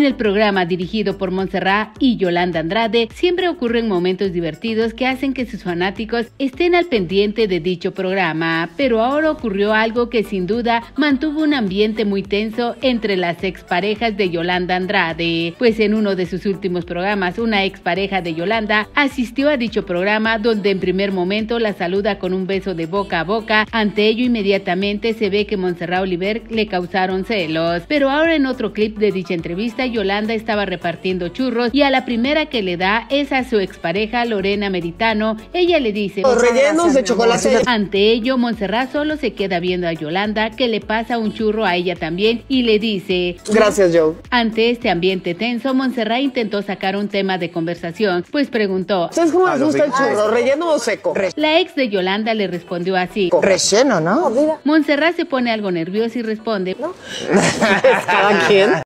En el programa dirigido por Montserrat y Yolanda Andrade siempre ocurren momentos divertidos que hacen que sus fanáticos estén al pendiente de dicho programa, pero ahora ocurrió algo que sin duda mantuvo un ambiente muy tenso entre las exparejas de Yolanda Andrade, pues en uno de sus últimos programas una expareja de Yolanda asistió a dicho programa donde en primer momento la saluda con un beso de boca a boca, ante ello inmediatamente se ve que Montserrat Oliver le causaron celos, pero ahora en otro clip de dicha entrevista Yolanda estaba repartiendo churros y a la primera que le da es a su expareja Lorena Meritano. Ella le dice... Los rellenos de chocolate. Ante ello, Monserrat solo se queda viendo a Yolanda que le pasa un churro a ella también y le dice... Gracias, Joe. Ante este ambiente tenso, Montserrat intentó sacar un tema de conversación, pues preguntó... ¿Sabes cómo ah, les gusta el churro? Ah, ¿Relleno o seco? La ex de Yolanda le respondió así. Relleno, ¿no? Montserrat se pone algo nervioso y responde... ¿No? ¿Cada quien?